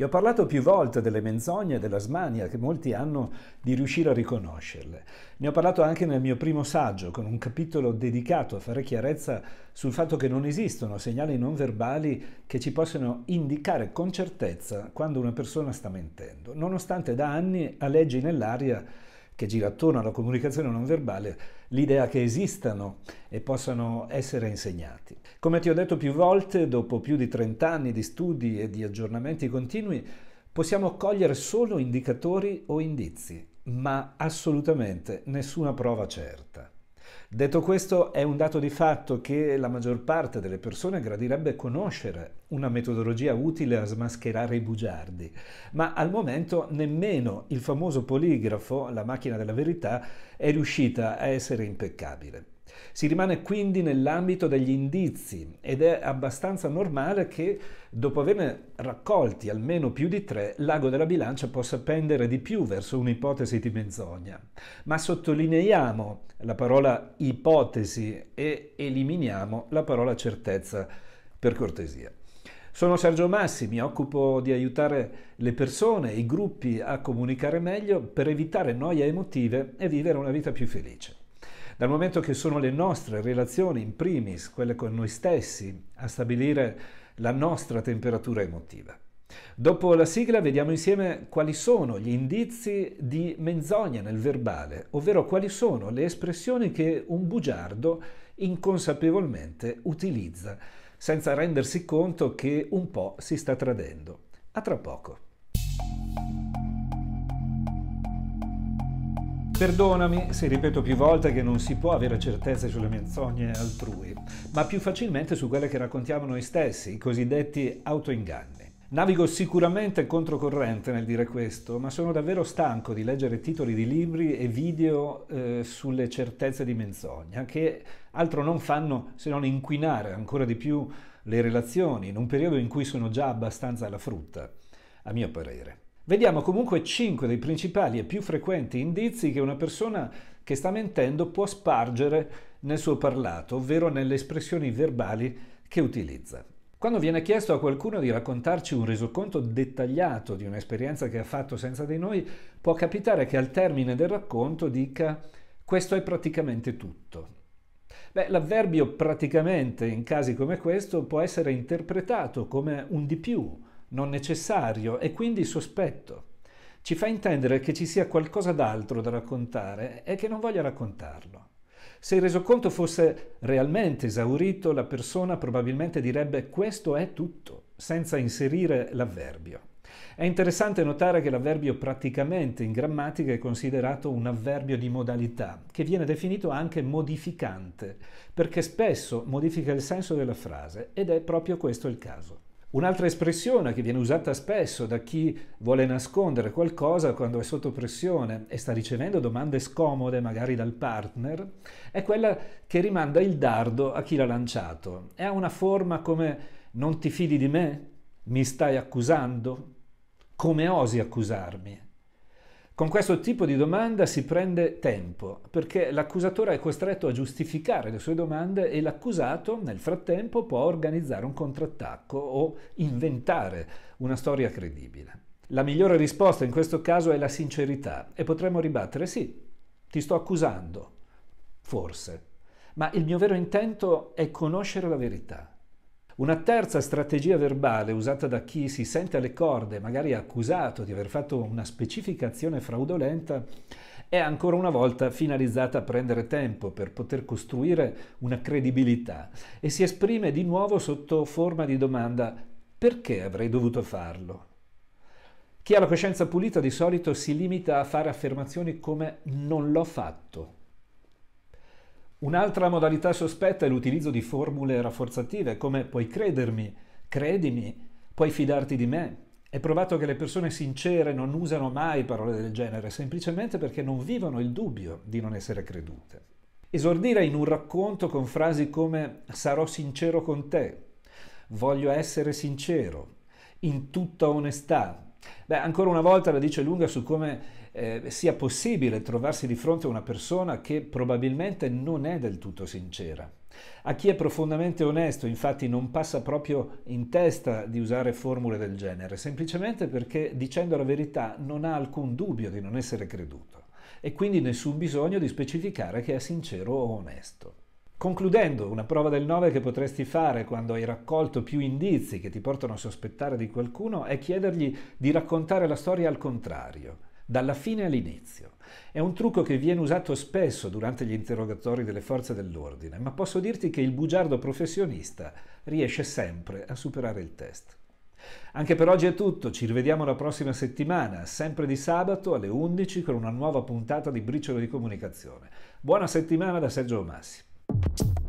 Ti ho parlato più volte delle menzogne e della smania che molti hanno di riuscire a riconoscerle. Ne ho parlato anche nel mio primo saggio, con un capitolo dedicato a fare chiarezza sul fatto che non esistono segnali non verbali che ci possano indicare con certezza quando una persona sta mentendo, nonostante da anni a leggi nell'aria che gira attorno alla comunicazione non verbale, l'idea che esistano e possano essere insegnati. Come ti ho detto più volte, dopo più di 30 anni di studi e di aggiornamenti continui, possiamo cogliere solo indicatori o indizi, ma assolutamente nessuna prova certa. Detto questo, è un dato di fatto che la maggior parte delle persone gradirebbe conoscere una metodologia utile a smascherare i bugiardi, ma al momento nemmeno il famoso poligrafo, la macchina della verità, è riuscita a essere impeccabile. Si rimane quindi nell'ambito degli indizi ed è abbastanza normale che dopo averne raccolti almeno più di tre, l'ago della bilancia possa pendere di più verso un'ipotesi di menzogna. Ma sottolineiamo la parola ipotesi e eliminiamo la parola certezza per cortesia. Sono Sergio Massi, mi occupo di aiutare le persone, i gruppi a comunicare meglio per evitare noie emotive e vivere una vita più felice dal momento che sono le nostre relazioni, in primis quelle con noi stessi, a stabilire la nostra temperatura emotiva. Dopo la sigla vediamo insieme quali sono gli indizi di menzogna nel verbale, ovvero quali sono le espressioni che un bugiardo inconsapevolmente utilizza, senza rendersi conto che un po' si sta tradendo. A tra poco. Perdonami se ripeto più volte che non si può avere certezze sulle menzogne altrui, ma più facilmente su quelle che raccontiamo noi stessi, i cosiddetti autoinganni. Navigo sicuramente controcorrente nel dire questo, ma sono davvero stanco di leggere titoli di libri e video eh, sulle certezze di menzogna, che altro non fanno se non inquinare ancora di più le relazioni, in un periodo in cui sono già abbastanza alla frutta, a mio parere. Vediamo comunque 5 dei principali e più frequenti indizi che una persona che sta mentendo può spargere nel suo parlato, ovvero nelle espressioni verbali che utilizza. Quando viene chiesto a qualcuno di raccontarci un resoconto dettagliato di un'esperienza che ha fatto senza di noi, può capitare che al termine del racconto dica questo è praticamente tutto. Beh, l'avverbio praticamente in casi come questo può essere interpretato come un di più, non necessario e quindi sospetto. Ci fa intendere che ci sia qualcosa d'altro da raccontare e che non voglia raccontarlo. Se il resoconto fosse realmente esaurito, la persona probabilmente direbbe questo è tutto, senza inserire l'avverbio. È interessante notare che l'avverbio praticamente in grammatica è considerato un avverbio di modalità, che viene definito anche modificante, perché spesso modifica il senso della frase ed è proprio questo il caso. Un'altra espressione che viene usata spesso da chi vuole nascondere qualcosa quando è sotto pressione e sta ricevendo domande scomode magari dal partner è quella che rimanda il dardo a chi l'ha lanciato È una forma come non ti fidi di me? Mi stai accusando? Come osi accusarmi? Con questo tipo di domanda si prende tempo, perché l'accusatore è costretto a giustificare le sue domande e l'accusato nel frattempo può organizzare un contrattacco o inventare una storia credibile. La migliore risposta in questo caso è la sincerità e potremmo ribattere sì, ti sto accusando, forse, ma il mio vero intento è conoscere la verità. Una terza strategia verbale usata da chi si sente alle corde, magari accusato di aver fatto una specifica azione fraudolenta, è ancora una volta finalizzata a prendere tempo per poter costruire una credibilità e si esprime di nuovo sotto forma di domanda perché avrei dovuto farlo? Chi ha la coscienza pulita di solito si limita a fare affermazioni come non l'ho fatto Un'altra modalità sospetta è l'utilizzo di formule rafforzative come puoi credermi, credimi, puoi fidarti di me. È provato che le persone sincere non usano mai parole del genere, semplicemente perché non vivono il dubbio di non essere credute. Esordire in un racconto con frasi come sarò sincero con te, voglio essere sincero, in tutta onestà, Beh, ancora una volta la dice lunga su come eh, sia possibile trovarsi di fronte a una persona che probabilmente non è del tutto sincera. A chi è profondamente onesto, infatti, non passa proprio in testa di usare formule del genere, semplicemente perché dicendo la verità non ha alcun dubbio di non essere creduto e quindi nessun bisogno di specificare che è sincero o onesto. Concludendo, una prova del 9 che potresti fare quando hai raccolto più indizi che ti portano a sospettare di qualcuno è chiedergli di raccontare la storia al contrario, dalla fine all'inizio. È un trucco che viene usato spesso durante gli interrogatori delle forze dell'ordine, ma posso dirti che il bugiardo professionista riesce sempre a superare il test. Anche per oggi è tutto, ci rivediamo la prossima settimana, sempre di sabato alle 11 con una nuova puntata di Briciolo di Comunicazione. Buona settimana da Sergio Massimo. you